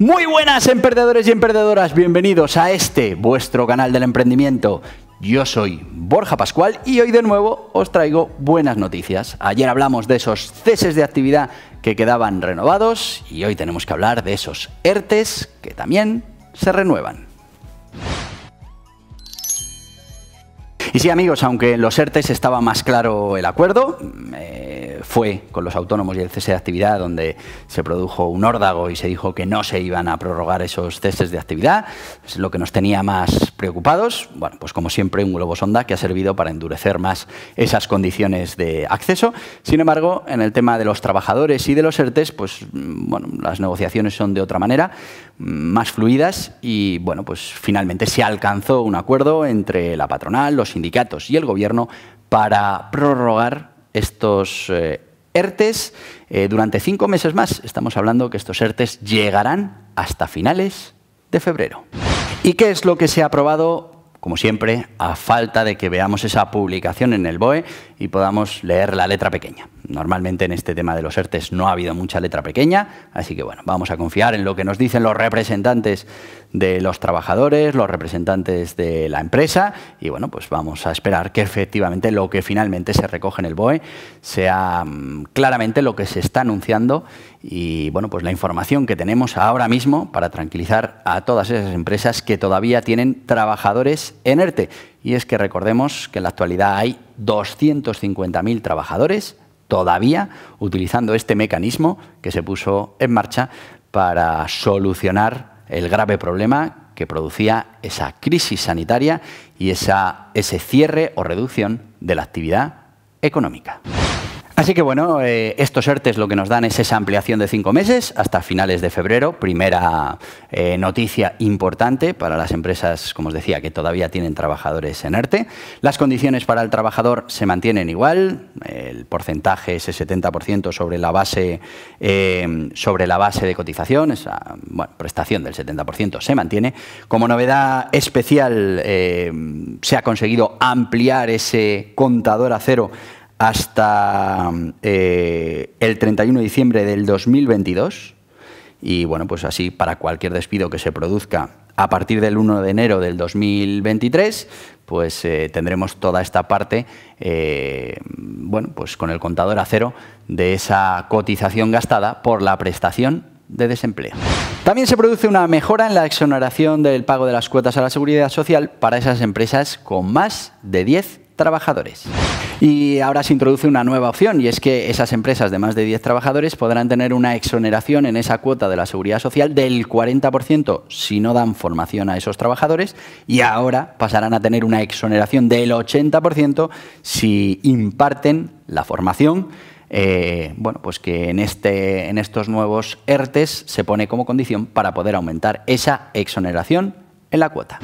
Muy buenas emprendedores y emprendedoras, bienvenidos a este, vuestro canal del emprendimiento. Yo soy Borja Pascual y hoy de nuevo os traigo buenas noticias. Ayer hablamos de esos ceses de actividad que quedaban renovados y hoy tenemos que hablar de esos ERTES que también se renuevan. Y sí amigos, aunque en los ERTES estaba más claro el acuerdo, eh, fue con los autónomos y el cese de actividad donde se produjo un órdago y se dijo que no se iban a prorrogar esos ceses de actividad, es lo que nos tenía más preocupados. Bueno, pues como siempre un globo sonda que ha servido para endurecer más esas condiciones de acceso. Sin embargo, en el tema de los trabajadores y de los ERTES, pues mm, bueno, las negociaciones son de otra manera, mm, más fluidas y bueno, pues finalmente se alcanzó un acuerdo entre la patronal, los sindicatos y el gobierno para prorrogar estos eh, ERTES eh, durante cinco meses más. Estamos hablando que estos ERTES llegarán hasta finales de febrero. ¿Y qué es lo que se ha aprobado? Como siempre, a falta de que veamos esa publicación en el BOE y podamos leer la letra pequeña normalmente en este tema de los ERTES no ha habido mucha letra pequeña, así que bueno, vamos a confiar en lo que nos dicen los representantes de los trabajadores, los representantes de la empresa y bueno, pues vamos a esperar que efectivamente lo que finalmente se recoge en el BOE sea mm, claramente lo que se está anunciando y bueno, pues la información que tenemos ahora mismo para tranquilizar a todas esas empresas que todavía tienen trabajadores en ERTE. Y es que recordemos que en la actualidad hay 250.000 trabajadores todavía utilizando este mecanismo que se puso en marcha para solucionar el grave problema que producía esa crisis sanitaria y ese cierre o reducción de la actividad económica. Así que bueno, eh, estos ERTES lo que nos dan es esa ampliación de cinco meses hasta finales de febrero. Primera eh, noticia importante para las empresas, como os decía, que todavía tienen trabajadores en ERTE. Las condiciones para el trabajador se mantienen igual. El porcentaje ese 70% sobre la base, eh, sobre la base de cotización. Esa prestación del 70% se mantiene. Como novedad especial, se ha conseguido ampliar ese contador a cero hasta eh, el 31 de diciembre del 2022. Y bueno, pues así para cualquier despido que se produzca a partir del 1 de enero del 2023, pues eh, tendremos toda esta parte, eh, bueno, pues con el contador a cero de esa cotización gastada por la prestación de desempleo. También se produce una mejora en la exoneración del pago de las cuotas a la seguridad social para esas empresas con más de 10 trabajadores. Y ahora se introduce una nueva opción y es que esas empresas de más de 10 trabajadores podrán tener una exoneración en esa cuota de la seguridad social del 40% si no dan formación a esos trabajadores y ahora pasarán a tener una exoneración del 80% si imparten la formación eh, bueno, pues que en, este, en estos nuevos ERTES se pone como condición para poder aumentar esa exoneración en la cuota.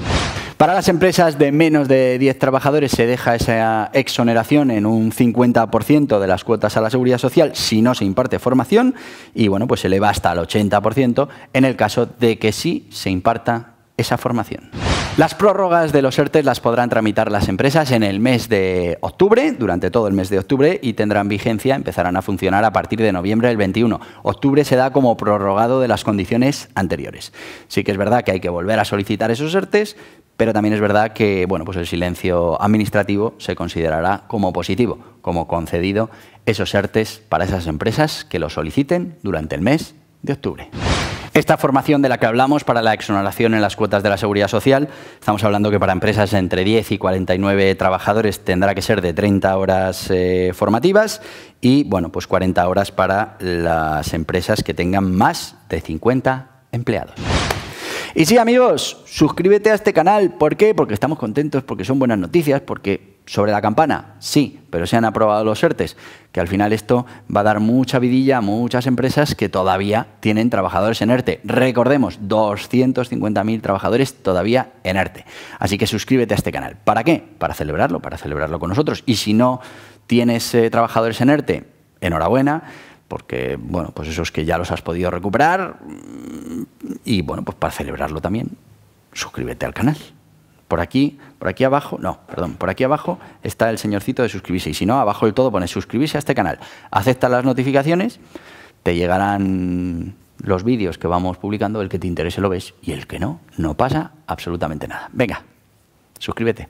Para las empresas de menos de 10 trabajadores se deja esa exoneración en un 50% de las cuotas a la seguridad social si no se imparte formación y bueno, pues se eleva hasta el 80% en el caso de que sí se imparta esa formación. Las prórrogas de los ERTE las podrán tramitar las empresas en el mes de octubre, durante todo el mes de octubre, y tendrán vigencia, empezarán a funcionar a partir de noviembre del 21. Octubre se da como prorrogado de las condiciones anteriores. Sí que es verdad que hay que volver a solicitar esos ERTES, pero también es verdad que bueno, pues el silencio administrativo se considerará como positivo, como concedido esos ERTES para esas empresas que lo soliciten durante el mes de octubre. Esta formación de la que hablamos para la exoneración en las cuotas de la seguridad social, estamos hablando que para empresas entre 10 y 49 trabajadores tendrá que ser de 30 horas eh, formativas y bueno, pues 40 horas para las empresas que tengan más de 50 empleados. Y sí, amigos, suscríbete a este canal. ¿Por qué? Porque estamos contentos, porque son buenas noticias, porque sobre la campana, sí, pero se han aprobado los ERTES, que al final esto va a dar mucha vidilla a muchas empresas que todavía tienen trabajadores en ERTE. Recordemos, 250.000 trabajadores todavía en ERTE. Así que suscríbete a este canal. ¿Para qué? Para celebrarlo, para celebrarlo con nosotros. Y si no tienes eh, trabajadores en ERTE, enhorabuena porque bueno, pues esos que ya los has podido recuperar mm, y bueno, pues para celebrarlo también, suscríbete al canal. Por aquí, por aquí abajo, no, perdón, por aquí abajo está el señorcito de suscribirse y si no, abajo del todo pones suscribirse a este canal. Acepta las notificaciones, te llegarán los vídeos que vamos publicando, el que te interese lo ves y el que no, no pasa absolutamente nada. Venga, suscríbete.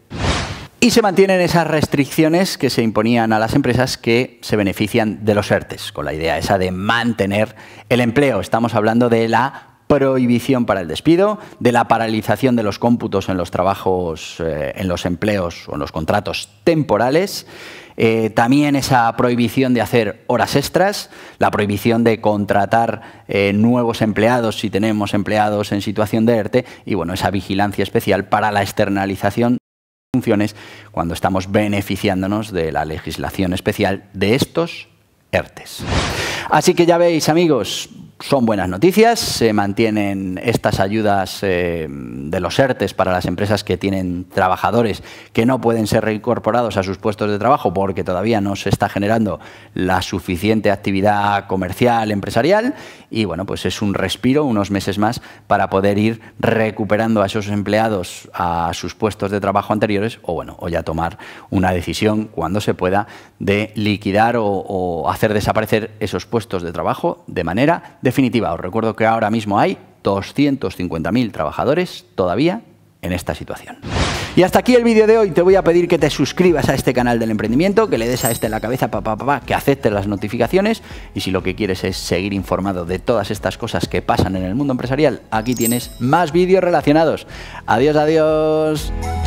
Y se mantienen esas restricciones que se imponían a las empresas que se benefician de los ERTES, con la idea esa de mantener el empleo. Estamos hablando de la prohibición para el despido, de la paralización de los cómputos en los trabajos, eh, en los empleos o en los contratos temporales, eh, también esa prohibición de hacer horas extras, la prohibición de contratar eh, nuevos empleados si tenemos empleados en situación de ERTE y bueno, esa vigilancia especial para la externalización funciones cuando estamos beneficiándonos de la legislación especial de estos ERTES. Así que ya veis, amigos, son buenas noticias, se mantienen estas ayudas eh, de los ERTES para las empresas que tienen trabajadores que no pueden ser reincorporados a sus puestos de trabajo porque todavía no se está generando la suficiente actividad comercial, empresarial, y bueno, pues es un respiro, unos meses más, para poder ir recuperando a esos empleados a sus puestos de trabajo anteriores, o bueno, o ya tomar una decisión cuando se pueda de liquidar o, o hacer desaparecer esos puestos de trabajo de manera de definitiva, os recuerdo que ahora mismo hay 250.000 trabajadores todavía en esta situación. Y hasta aquí el vídeo de hoy. Te voy a pedir que te suscribas a este canal del emprendimiento, que le des a este en la cabeza, papá, papá, que aceptes las notificaciones. Y si lo que quieres es seguir informado de todas estas cosas que pasan en el mundo empresarial, aquí tienes más vídeos relacionados. Adiós, adiós.